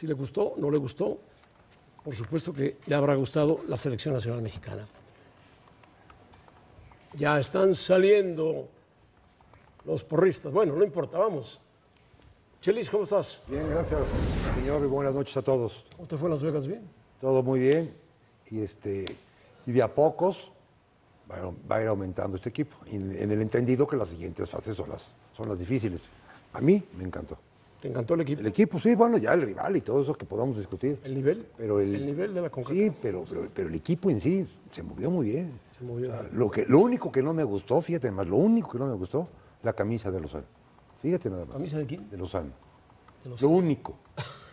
Si le gustó, no le gustó, por supuesto que le habrá gustado la selección nacional mexicana. Ya están saliendo los porristas. Bueno, no importa, vamos. Chelis, ¿cómo estás? Bien, gracias, señor, buenas noches a todos. ¿Cómo te fue en Las Vegas? Bien. Todo muy bien. Y este y de a pocos va a ir aumentando este equipo. En, el entendido que las siguientes fases son las, son las difíciles. A mí me encantó. ¿Te encantó el equipo? El equipo, sí, bueno, ya el rival y todo eso que podamos discutir. ¿El nivel? Pero el, nivel de la concatenación. Sí, pero, pero, el equipo en sí se movió muy bien. Se movió Lo, que, lo único que no me gustó, fíjate más, lo único que no me gustó, la camisa de Lozano. Fíjate nada más. ¿Camisa de quién? De Lozano. Lo único.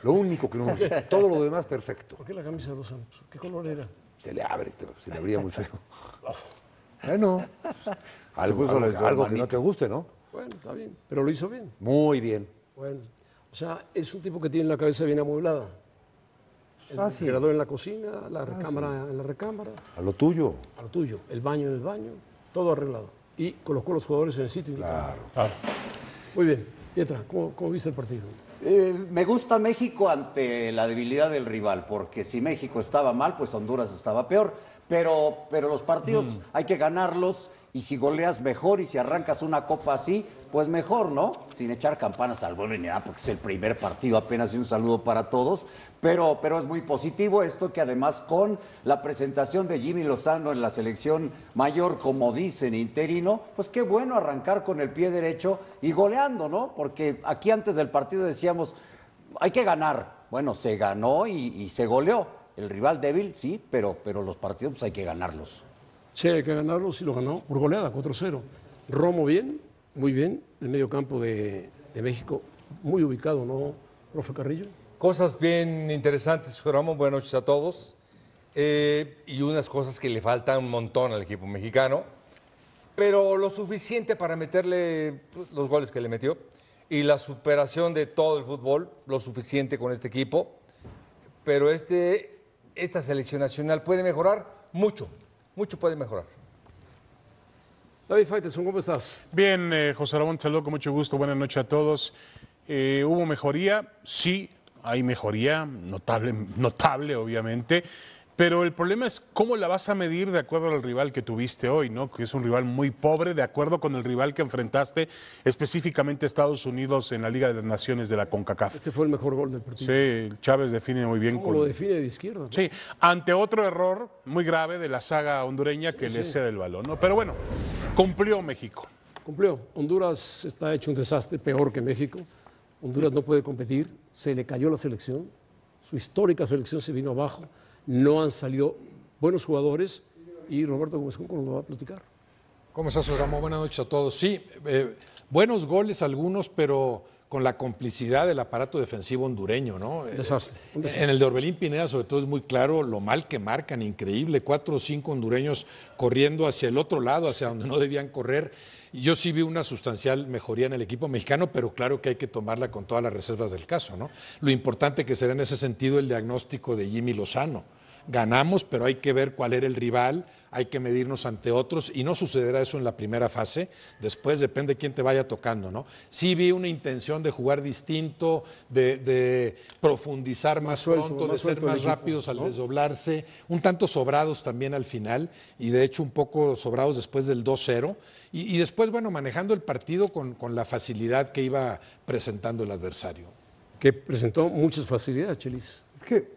Lo único que no me gustó. Todo lo demás perfecto. ¿Por qué la camisa de Lozano? Pues, ¿Qué color era? Se le abre, se le abría muy feo. bueno, algo, algo que no te guste, ¿no? Bueno, está bien, pero lo hizo bien. Muy bien. Bueno. O sea, es un tipo que tiene la cabeza bien amueblada. El en la cocina, la recámara en la recámara. A lo tuyo. A lo tuyo. El baño en el baño. Todo arreglado. Y colocó los jugadores en el sitio. Claro. claro. Muy bien. Pietra, ¿cómo, viste el partido? Eh, me gusta México ante la debilidad del rival, porque si México estaba mal, pues Honduras estaba peor. Pero, pero los partidos hay que ganarlos y si goleas mejor y si arrancas una copa así, pues mejor, ¿no? Sin echar campanas al vuelo ni nada, porque es el primer partido apenas y un saludo para todos. Pero, pero es muy positivo esto que además con la presentación de Jimmy Lozano en la selección mayor, como dicen, interino, pues qué bueno arrancar con el pie derecho y goleando, ¿no? Porque aquí antes del partido decíamos, hay que ganar. Bueno, se ganó y, se goleó. El rival débil, sí, pero, pero los partidos pues, hay que ganarlos. Sí, hay que ganarlo, sí lo ganó, por goleada, 4-0. Romo bien, muy bien, el medio campo de, México, muy ubicado, ¿no, profe Carrillo? Cosas bien interesantes, Ramón, buenas noches a todos. Eh, y unas cosas que le faltan un montón al equipo mexicano, pero lo suficiente para meterle pues, los goles que le metió y la superación de todo el fútbol, lo suficiente con este equipo, pero este, esta selección nacional puede mejorar mucho mucho puede mejorar. David Faiteson, ¿cómo estás? Bien, eh, José Ramón, saludo con mucho gusto. Buenas noches a todos. Eh, ¿Hubo mejoría? Sí, hay mejoría, notable, notable obviamente. Pero el problema es cómo la vas a medir de acuerdo al rival que tuviste hoy, ¿no? Que es un rival muy pobre, de acuerdo con el rival que enfrentaste, específicamente Estados Unidos en la Liga de las Naciones de la CONCACAF. Este fue el mejor gol del partido. Sí, Chávez define muy bien. ¿Cómo lo define de izquierda. Sí, ante otro error muy grave de la saga hondureña que le cede el balón, ¿no? Pero bueno, cumplió México. Cumplió. Honduras está hecho un desastre peor que México. Honduras no puede competir. Se le cayó la selección. Su histórica selección se vino abajo no han salido buenos jugadores y Roberto Gómez Junco nos lo va a platicar. ¿Cómo estás, Ramón? Buenas noches a todos. Sí, eh, buenos goles algunos, pero con la complicidad del aparato defensivo hondureño, ¿no? Desastre, En el de Orbelín Pineda, sobre todo, es muy claro lo mal que marcan, increíble, cuatro o cinco hondureños corriendo hacia el otro lado, hacia donde no debían correr. yo sí vi una sustancial mejoría en el equipo mexicano, pero claro que hay que tomarla con todas las reservas del caso, ¿no? Lo importante que será en ese sentido el diagnóstico de Jimmy Lozano ganamos, pero hay que ver cuál era el rival, hay que medirnos ante otros y no sucederá eso en la primera fase. Después depende quién te vaya tocando, ¿no? Sí vi una intención de jugar distinto, de, profundizar más, pronto, de ser más rápidos al desdoblarse, un tanto sobrados también al final y de hecho un poco sobrados después del 2-0 y, después, bueno, manejando el partido con, la facilidad que iba presentando el adversario. Que presentó muchas facilidades, Chelis. Es que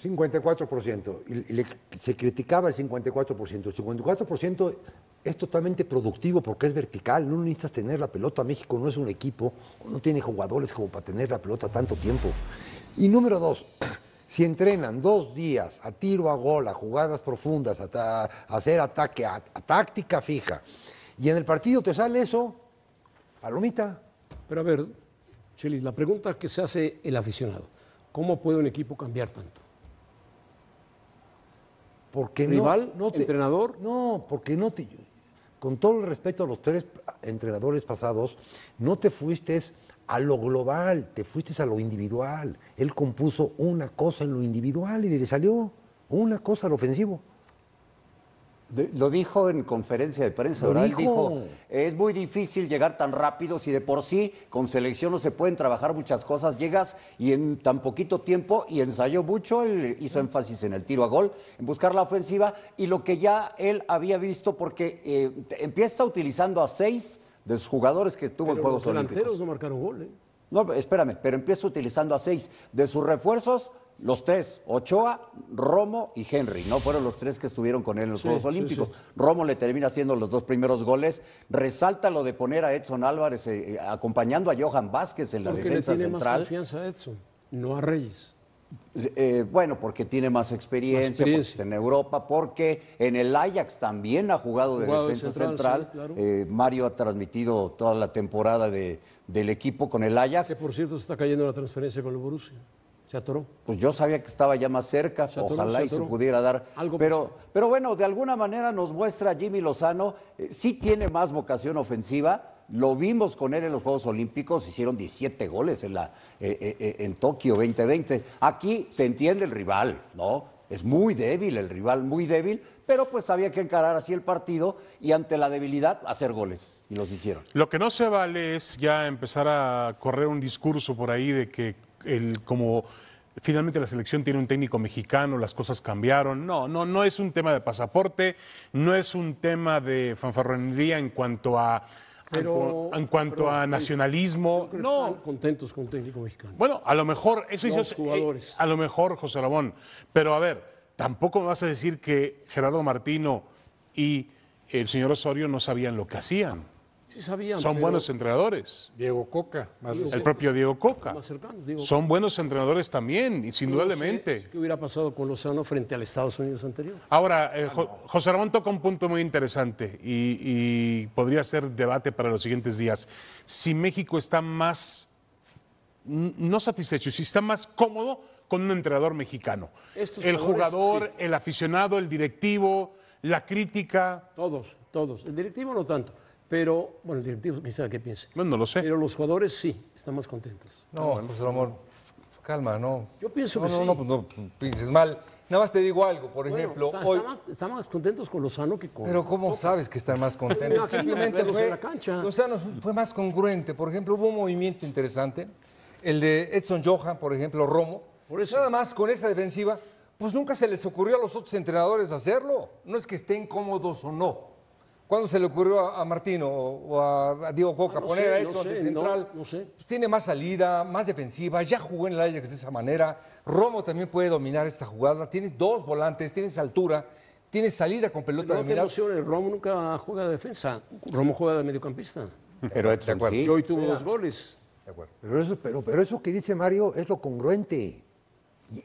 54%. Y se criticaba el 54%. El 54% es totalmente productivo porque es vertical. No necesitas tener la pelota. México no es un equipo, no tiene jugadores como para tener la pelota tanto tiempo. Y número dos, si entrenan dos días a tiro a gol, a jugadas profundas, a, hacer ataque, a, a táctica fija, y en el partido te sale eso, palomita. Pero a ver, Chelis, la pregunta que se hace el aficionado, ¿cómo puede un equipo cambiar tanto? Porque ¿Rival? ¿Entrenador? No, porque no te. Con todo el respeto a los tres entrenadores pasados, no te fuiste a lo global, te fuiste a lo individual. Él compuso una cosa en lo individual y le salió una cosa al ofensivo lo dijo en conferencia de prensa, ¿verdad? Dijo. es muy difícil llegar tan rápido si de por sí con selección no se pueden trabajar muchas cosas, llegas y en tan poquito tiempo y ensayó mucho, él hizo énfasis en el tiro a gol, en buscar la ofensiva y lo que ya él había visto porque eh, empieza utilizando a seis de sus jugadores que tuvo en Juegos los delanteros no marcaron gol, ¿eh? No, espérame, pero empieza utilizando a seis de sus refuerzos los tres, Ochoa, Romo y Henry, ¿no? Fueron los tres que estuvieron con él en los Juegos Olímpicos. Romo le termina haciendo los dos primeros goles. Resalta lo de poner a Edson Álvarez eh, eh, acompañando a Johan Vázquez en la defensa le tiene central. Más confianza a Edson, no a Reyes. Eh, bueno, porque tiene más experiencia, en Europa, porque en el Ajax también ha jugado de defensa central. Mario ha transmitido toda la temporada del equipo con el Ajax. Que por cierto se está cayendo la transferencia con el Borussia. Se atoró. Pues yo sabía que estaba ya más cerca, ojalá se y se pudiera dar. pero, pero bueno, de alguna manera nos muestra Jimmy Lozano, eh, sí tiene más vocación ofensiva, lo vimos con él en los Juegos Olímpicos, hicieron 17 goles en, la, eh, eh, en Tokio 2020. Aquí se entiende el rival, ¿no? Es muy débil el rival, muy débil, pero pues había que encarar así el partido y ante la debilidad hacer goles y los hicieron. Lo que no se vale es ya empezar a correr un discurso por ahí de que como finalmente la selección tiene un técnico mexicano, las cosas cambiaron. No, no, no es un tema de pasaporte, no es un tema de fanfarronería en cuanto a. en cuanto a pues, nacionalismo, no, contentos con técnico mexicano. Bueno, a lo mejor eso eh, jugadores. a lo mejor José Ramón, pero a ver, tampoco vas a decir que Gerardo Martino y el señor Osorio no sabían lo que hacían. Son buenos entrenadores. Diego Coca, más el propio Diego Coca. Son buenos entrenadores también, y sin indudablemente. ¿Qué hubiera pasado con Lozano frente al Estados Unidos anterior? Ahora, eh, ah, José Ramón toca un punto muy interesante y, podría ser debate para los siguientes días. Si México está más no satisfecho, si está más cómodo con un entrenador mexicano. el jugador, el aficionado, el directivo, la crítica. Todos, todos. El directivo no tanto. Pero, bueno, el directivo quizá qué piense. Bueno, no lo sé. Pero los jugadores sí, están más contentos. No, José pues, el calma, no. Yo pienso que no, sí. No, pues, no, no, pienses mal. Nada más te digo algo, por ejemplo. hoy... Están más, contentos con Lozano que con. Pero ¿cómo sabes que están más contentos? Simplemente fue. Lozano fue más congruente. Por ejemplo, hubo un movimiento interesante. El de Edson Johan, por ejemplo, Romo. Por eso. Nada más con esa defensiva, pues nunca se les ocurrió a los otros entrenadores hacerlo. No es que estén cómodos o no ¿Cuándo se le ocurrió a, Martino o a, Diego Coca ah, poner a Edson de central? No, sé. Pues tiene más salida, más defensiva, ya jugó en el Ajax de esa manera. Romo también puede dominar esta jugada. Tienes dos volantes, tienes altura, tienes salida con pelota de mirada. No Romo nunca juega de defensa. Romo juega de mediocampista. Pero sí. hoy tuvo dos goles. De acuerdo. Pero eso, pero, eso que dice Mario es lo congruente.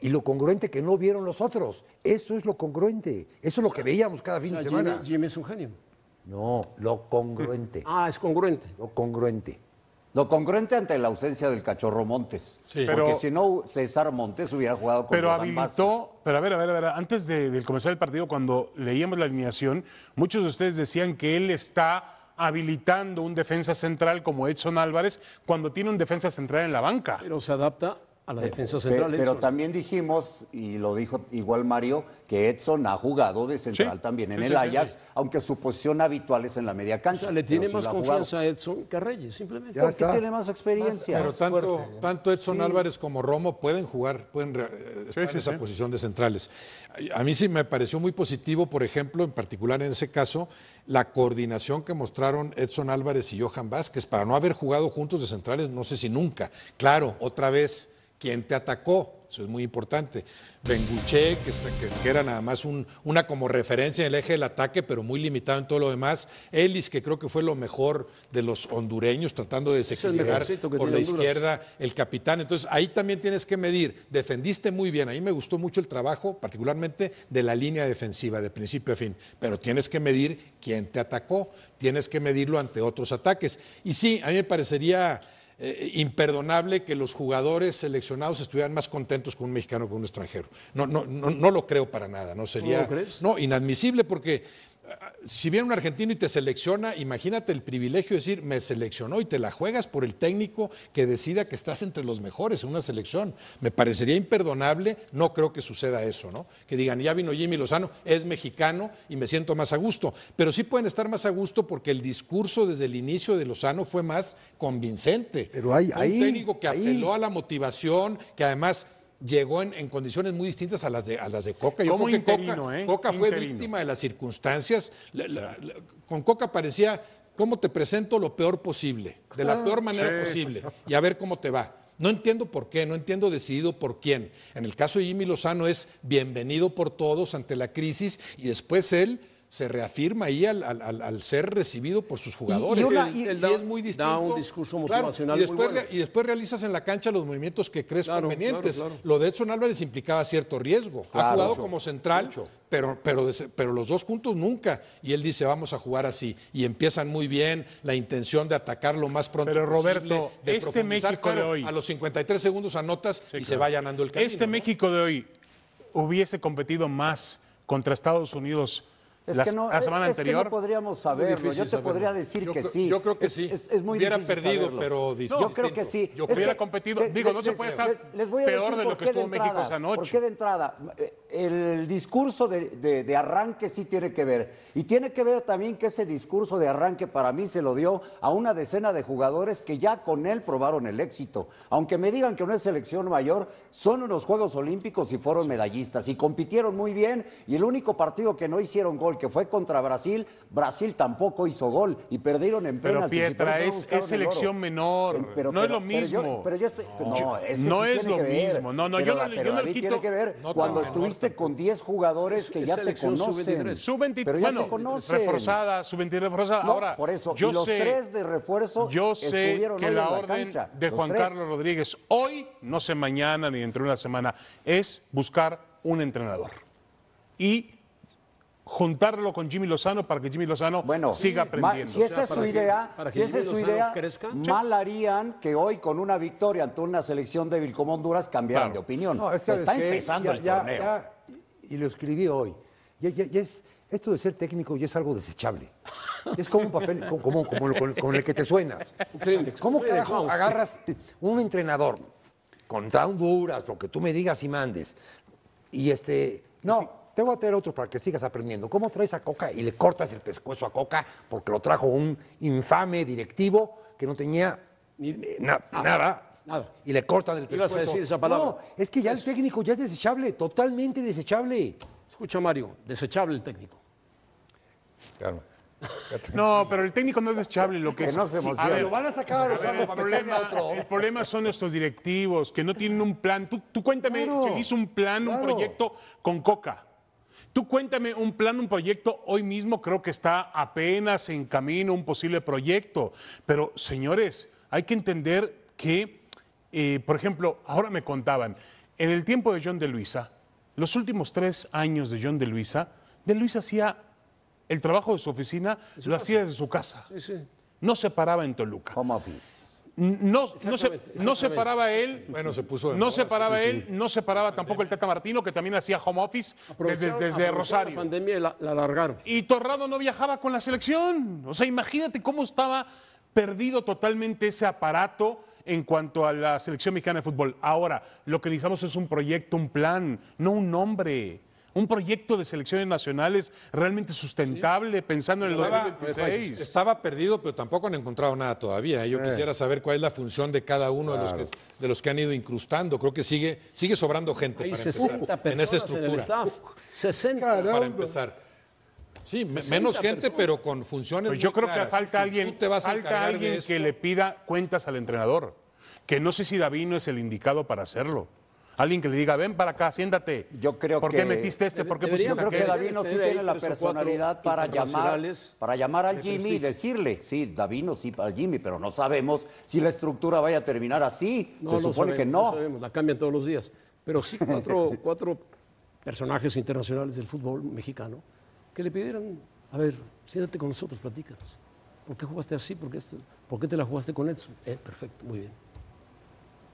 Y, lo congruente que no vieron los otros. Eso es lo congruente. Eso es lo que veíamos cada fin de semana. es un genio. No, lo congruente. Ah, es congruente. Lo congruente. Lo congruente ante la ausencia del cachorro Montes. Porque si no, César Montes hubiera jugado con Pero Pero habilitó, pero a ver, a ver, a ver, antes de, del comenzar el partido, cuando leíamos la alineación, muchos de ustedes decían que él está habilitando un defensa central como Edson Álvarez cuando tiene un defensa central en la banca. Pero se adapta a la eh, defensa central. Pero, también dijimos, y lo dijo igual Mario, que Edson ha jugado de central también en el Ajax, aunque su posición habitual es en la media cancha. le tiene más confianza a Edson que a Reyes, simplemente. Porque tiene más experiencia. pero tanto, Edson Álvarez como Romo pueden jugar, pueden eh, esa posición de centrales. A mí sí me pareció muy positivo, por ejemplo, en particular en ese caso, la coordinación que mostraron Edson Álvarez y Johan Vázquez para no haber jugado juntos de centrales, no sé si nunca. Claro, otra vez quién te atacó. Eso es muy importante. Benguche, que, que, era nada más una como referencia en el eje del ataque, pero muy limitado en todo lo demás. Ellis, que creo que fue lo mejor de los hondureños, tratando de desequilibrar por la izquierda el capitán. Entonces, ahí también tienes que medir. Defendiste muy bien. Ahí me gustó mucho el trabajo, particularmente de la línea defensiva, de principio a fin. Pero tienes que medir quién te atacó. Tienes que medirlo ante otros ataques. Y sí, a mí me parecería eh, imperdonable que los jugadores seleccionados estuvieran más contentos con un mexicano que con un extranjero. No, no, no, lo creo para nada, ¿no? Sería ¿No, lo crees? no inadmisible porque si viene un argentino y te selecciona, imagínate el privilegio de decir, me seleccionó y te la juegas por el técnico que decida que estás entre los mejores en una selección. Me parecería imperdonable, no creo que suceda eso, ¿no? Que digan, ya vino Jimmy Lozano, es mexicano y me siento más a gusto. Pero sí pueden estar más a gusto porque el discurso desde el inicio de Lozano fue más convincente. Pero hay un técnico que apeló a la motivación, que además llegó en, condiciones muy distintas a las de, a las de Coca. Yo creo que Coca, eh? Coca fue víctima de las circunstancias. con Coca parecía, ¿cómo te presento lo peor posible? De la peor manera posible. Y a ver cómo te va. No entiendo por qué, no entiendo decidido por quién. En el caso de Jimmy Lozano es bienvenido por todos ante la crisis y después él se reafirma ahí al, ser recibido por sus jugadores. Y, es muy distinto. discurso y, después, y después realizas en la cancha los movimientos que crees convenientes. Lo de Edson Álvarez implicaba cierto riesgo. ha jugado como central, pero, pero, pero los dos juntos nunca. Y él dice, vamos a jugar así. Y empiezan muy bien la intención de atacar lo más pronto pero, Roberto, este México de hoy. A los 53 segundos anotas y se va llenando el camino. Este México de hoy hubiese competido más contra Estados Unidos es que no, semana anterior. podríamos saberlo. Yo te podría decir que sí. Yo creo que sí. Es, hubiera perdido, pero Yo creo que sí. Yo hubiera competido. Digo, no se puede estar peor de lo que estuvo México esa noche. ¿Por de entrada? Eh, el discurso de, de arranque sí tiene que ver. Y tiene que ver también que ese discurso de arranque para mí se lo dio a una decena de jugadores que ya con él probaron el éxito. Aunque me digan que no es selección mayor, son unos Juegos Olímpicos y fueron medallistas. Y compitieron muy bien. Y el único partido que no hicieron gol que fue contra Brasil, Brasil tampoco hizo gol y perdieron en penaltis. Pero Pietra, es, es, selección menor, eh, pero, no es lo mismo. Pero yo, pero yo estoy, no, es, que no sí es lo mismo. No, no, yo, no, yo no quito. tiene que ver cuando estuviste con 10 jugadores que ya te conocen. Su 23 reforzada, su 23 reforzada. Ahora, por eso, yo y los tres de refuerzo yo sé estuvieron que la, en la orden de Juan Carlos Rodríguez hoy, no sé mañana ni dentro de una semana, es buscar un entrenador. Y juntarlo con Jimmy Lozano para que Jimmy Lozano siga aprendiendo. si esa es su idea, si esa es su idea, mal harían que hoy con una victoria ante una selección débil como Honduras cambiaran de opinión. está empezando el torneo. y lo escribí hoy. es, esto de ser técnico ya es algo desechable. Es como un papel, común con el que te suenas. ¿Cómo que agarras un entrenador contra Honduras, lo que tú me digas y mandes, y este... No, te voy a traer otro para que sigas aprendiendo. ¿Cómo traes a Coca y le cortas el pescuezo a Coca porque lo trajo un infame directivo que no tenía eh, ah, nada, nada, Y le cortan el pescuezo. A decir No, es que ya el técnico ya es desechable, totalmente desechable. Escucha, Mario, desechable el técnico. No, pero el técnico no es desechable. Lo que, no se A lo van a sacar a el, problema, otro. el problema son estos directivos que no tienen un plan. Tú, cuéntame, que hizo un plan, un proyecto con Coca. Tú cuéntame un plan, un proyecto. Hoy mismo creo que está apenas en camino un posible proyecto. Pero, señores, hay que entender que, eh, por ejemplo, ahora me contaban, en el tiempo de John de Luisa, los últimos tres años de John de Luisa, de Luisa hacía el trabajo de su oficina, lo hacía desde su casa. No se paraba en Toluca. No, no, se, no paraba él. Bueno, se puso no se paraba él, no se paraba tampoco el Tata Martino, que también hacía home office desde, desde Rosario. pandemia Y Torrado no viajaba con la selección. O sea, imagínate cómo estaba perdido totalmente ese aparato en cuanto a la selección mexicana de fútbol. Ahora, lo que necesitamos es un proyecto, un plan, no un nombre un proyecto de selecciones nacionales realmente sustentable, pensando en el estaba, eh, Estaba perdido, pero tampoco han encontrado nada todavía. ¿eh? Yo eh. quisiera saber cuál es la función de cada uno de, los que, de los que han ido incrustando. Creo que sigue, sigue sobrando gente para empezar, en esa estructura. 60. Para empezar. Sí, menos gente, pero con funciones. yo creo que falta alguien, alguien que le pida cuentas al entrenador. Que no sé si Davino es el indicado para hacerlo. Alguien que le diga, ven para acá, siéntate. Yo creo ¿Por qué metiste este? ¿Por qué pusiste Yo creo que Davino sí tiene la personalidad para llamar, para llamar al Jimmy y decirle, sí, Davino sí para Jimmy, pero no sabemos si la estructura vaya a terminar así. Se supone que no. no sabemos, la cambian todos los días. Pero sí, cuatro, cuatro personajes internacionales del fútbol mexicano que le pidieran, a ver, siéntate con nosotros, platícanos. ¿Por qué jugaste así? ¿Por qué, esto? ¿Por qué te la jugaste con Edson? Eh, perfecto, muy bien.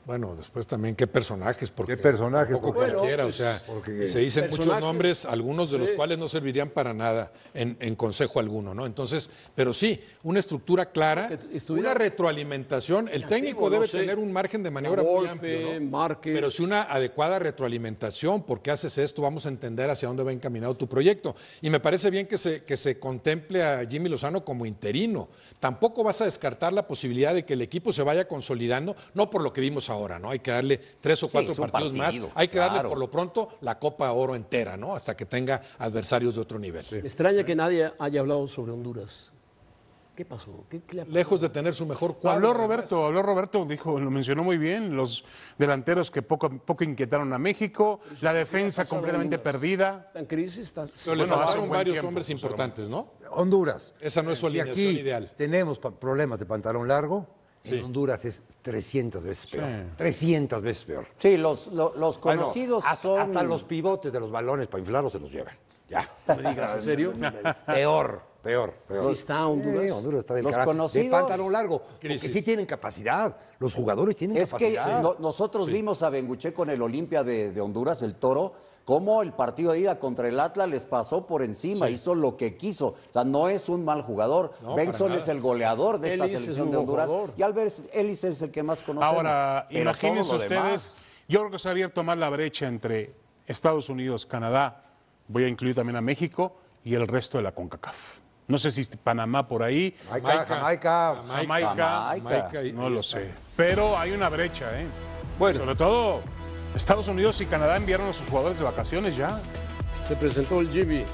Bueno, después también qué personajes, porque ¿Qué personajes? cualquiera, o pues, sea, se dicen muchos nombres, algunos de los cuales no servirían para nada en, consejo alguno, ¿no? Entonces, pero sí, una estructura clara, una retroalimentación. El técnico debe tener un margen de maniobra muy amplio, Pero si una adecuada retroalimentación, porque haces esto, vamos a entender hacia dónde va encaminado tu proyecto. Y me parece bien que se, que se contemple a Jimmy Lozano como interino. Tampoco vas a descartar la posibilidad de que el equipo se vaya consolidando, no por lo que vimos ahora, ¿no? Hay que darle tres o cuatro partidos más. Hay que darle por lo pronto la Copa Oro entera, ¿no? Hasta que tenga adversarios de otro nivel. extraña que nadie haya hablado sobre Honduras. ¿Qué pasó? Lejos de tener su mejor cuadro. Habló Roberto, habló Roberto, dijo, lo mencionó muy bien, los delanteros que poco, poco inquietaron a México, la defensa completamente perdida. Está en crisis, está... Pero bueno, le varios hombres importantes, ¿no? Honduras. Esa no es su eh, alineación ideal. Tenemos problemas de pantalón largo, en Honduras es 300 veces peor. 300 veces peor. Sí, los, los, conocidos son... Hasta los pivotes de los balones para inflarlos se los llevan. Ya. ¿Me digas, ¿En serio? Peor, peor, peor. Sí está Honduras. Sí, Honduras está del los conocidos... De pantalón largo. Porque sí tienen capacidad. Los jugadores tienen capacidad. Es que eh, nosotros vimos a Benguche con el Olimpia de, de Honduras, el Toro cómo el partido de ida contra el Atlas les pasó por encima, hizo lo que quiso. O sea, no es un mal jugador. Benson es el goleador de esta selección de Honduras y Albert Ellis es el que más conoce. Ahora, imagínense ustedes, yo creo que se ha abierto más la brecha entre Estados Unidos, Canadá, voy a incluir también a México y el resto de la CONCACAF. No sé si Panamá por ahí. Jamaica, Jamaica. Jamaica. Jamaica. No lo sé. Pero hay una brecha, ¿eh? Bueno. Sobre todo Estados Unidos y Canadá enviaron a sus jugadores de vacaciones ya. Se presentó el GB.